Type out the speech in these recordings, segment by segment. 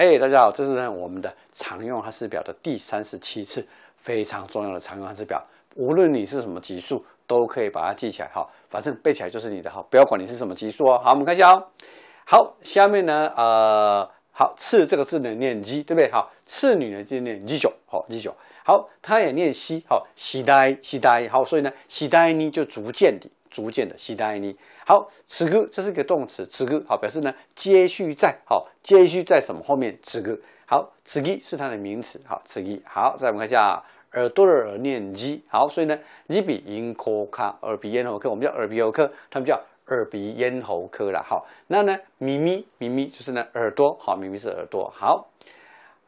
哎，大家好，这是呢我们的常用汉字表的第三十七次非常重要的常用汉字表，无论你是什么级数，都可以把它记起来哈，反正背起来就是你的哈，不要管你是什么级数哦。好，我们看一下哦。好，下面呢，呃，好，次这个字呢念鸡，对不对？好，次女呢就念鸡九，好 j 九，好，它也念西，好西呆西呆，好，所以呢西呆呢就逐渐的。逐渐的期待你。好，此歌这是一个动词，此歌好表示呢接续在好接续在什么后面？此歌好，此歌是它的名词。好，此歌好。再我们看一下耳朵的耳念鸡。好，所以呢鸡鼻咽喉科，耳鼻咽喉科我们叫耳鼻喉科，他们叫耳鼻咽喉科啦。好，那呢咪咪咪咪就是呢耳朵。好，咪咪是耳朵。好。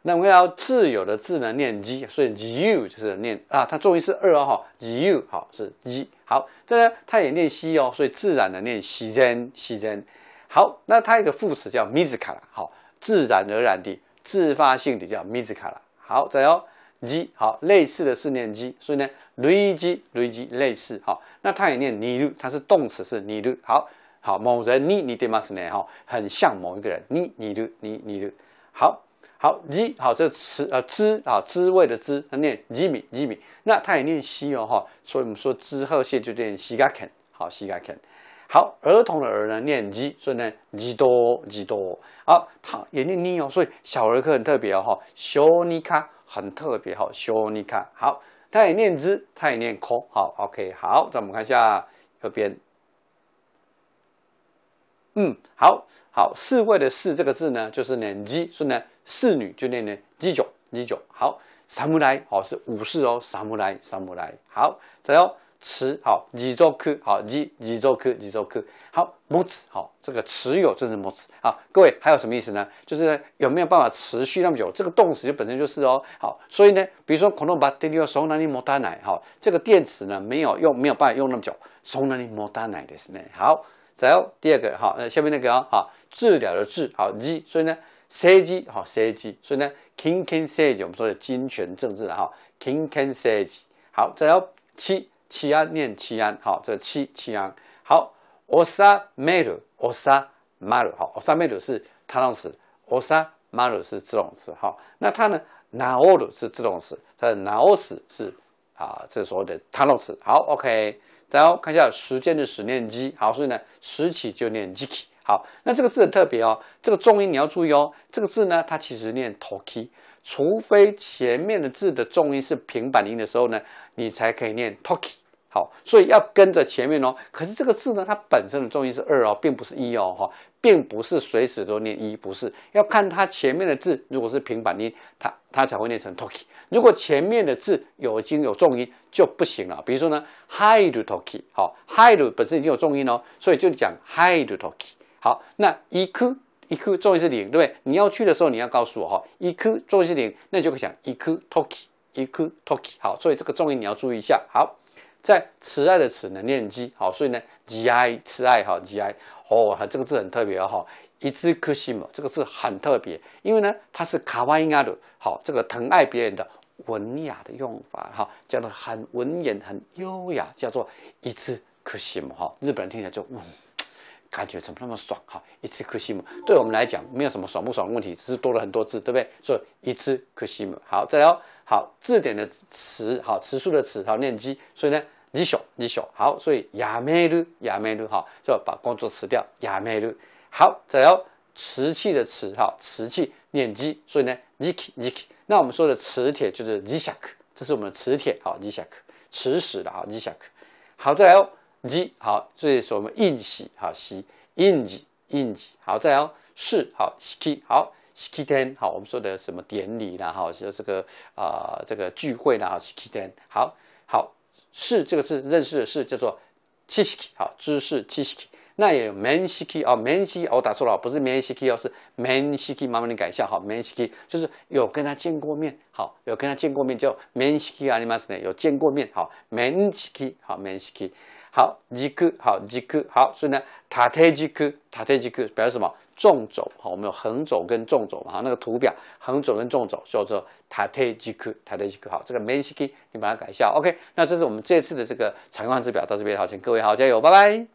那我们要“自由”的“自”呢，念 j 所以 j u 就是念啊，它重音是二哈，“jiu” 好是 j 好，这呢它也念 x 哦，所以“自然”的念 “xi zen x z n 好，那它有个副词叫 “mizuka” 好，自然而然的、自发性的叫 “mizuka” 好，再有 j 好，类似的是念 j 所以呢，“regi regi” 类似，好，那它也念 “niu”，它是动词是 “niu”，好好某人 “ni ni de mas ne” 哈，很像某一个人 “ni niu ni niu”，好。好，z 好这词，呃，滋啊，滋味的知，它念知米知米。那它也念西哦，哈，所以我们说滋鹤蟹就念西嘎肯，好西嘎肯。好，儿童的儿呢念知，所以呢知多知多。好，它也念尼哦，所以小儿科很特别哦，哈，i 尼 a 很特别，哈，s h o n i 尼 a 好，它也念知，它也念科，好，OK，好，再我们看一下右边。嗯，好好侍卫的侍这个字呢，就是念 j 所以呢侍女就念念 j 九 u 九。好，samurai，好是武士哦，samurai samurai。好，再有持，好 j i o k 好 ji jioku j k 好，moshi，好这个持有就是 m o s 好，各位还有什么意思呢？就是呢有没有办法持续那么久？这个动词就本身就是哦。好，所以呢，比如说 kondo baterio sonani motanai，哈，这个电池呢没有用，没有办法用那么久，sonani motanai ですね。好。再有第二个哈，那下面那个啊，治疗的治好 z，所以呢 c a g 好哈 c a g 所以呢，king king c a g 我们说的金权政治了哈，king king c a g 好，再有七七安念七安好，这七七安好，osa m a r u osa m a r u 好，osa m a r u 是他动词，osa m a r u 是自动词好，那它呢 naoru 是自动词，它的 n a o r 是啊这所谓的他动词好，ok。然后看一下时间的时念 z，好，所以呢时起就念 zki，好，那这个字很特别哦，这个重音你要注意哦，这个字呢它其实念 toki，除非前面的字的重音是平板音的时候呢，你才可以念 toki。好，所以要跟着前面哦。可是这个字呢，它本身的重音是二哦，并不是一哦，哈，并不是随时都念一，不是要看它前面的字，如果是平板音，它它才会念成 toki。如果前面的字已经有重音，就不行了。比如说呢，haiu toki，好，haiu 本身已经有重音哦，所以就讲 haiu toki。好，那 iku，iku 重音是零，对不对？你要去的时候，你要告诉我哈，iku 重音是零，那你就可以讲 iku toki，iku toki。好，所以这个重音你要注意一下。好。在慈爱的慈能念 G 好，所以呢 G I 慈爱好 G I 哦，它这个字很特别哈，一字可惜么？这个字很特别，因为呢它是卡哇伊阿的，好，这个疼爱别人的文雅的用法哈，讲做很文雅很优雅，叫做一字可惜么哈，日本人听起来就。感觉怎么那么爽？哈？一次克西姆，对我们来讲没有什么爽不爽的问题，只是多了很多字，对不对？所以一次克西姆，好再来哦。好，字典的词，好词数的词，好念基。所以呢，尼小尼小，好，所以亚美鲁亚美鲁，好，就把工作辞掉。亚美鲁，好再来哦。瓷器的瓷，好瓷器念基。所以呢，尼克尼克。那我们说的磁铁就是 zishak，这是我们的磁铁，好 zishak，磁石的哈 z i 啊 h a k 好再来哦。吉好，这以说我们印吉哈吉印吉印吉好，再来哦是好 ski 好 ski ten 好，我们说的什么典礼啦哈，就这个啊这个聚会啦 ski ten 好好是这个字认识的是叫做 chiki 好知识 chiki 那也有 m e n s i k i 哦 m e n s h i k i 我打错了不是 m e n s i k i 哦，是 m e n s i k i 慢慢你改一下哈 m e n s i k i 就是有跟他见过面好，有跟他见过面叫 m e n s h i k i 阿尼 a 斯呢有见过面好 m e n s i k i 好 m e n s h i k i 好 z i 好 z i 好，所以呢塔 a t e 塔 i k t 表示什么？纵轴，好，我们有横轴跟纵轴嘛，那个图表，横轴跟纵轴叫做塔 a t e 塔 i k t 好，这个 m e n s i k i 你把它改一下，OK，那这是我们这次的这个常用字表到这边，好，请各位好加油，拜拜。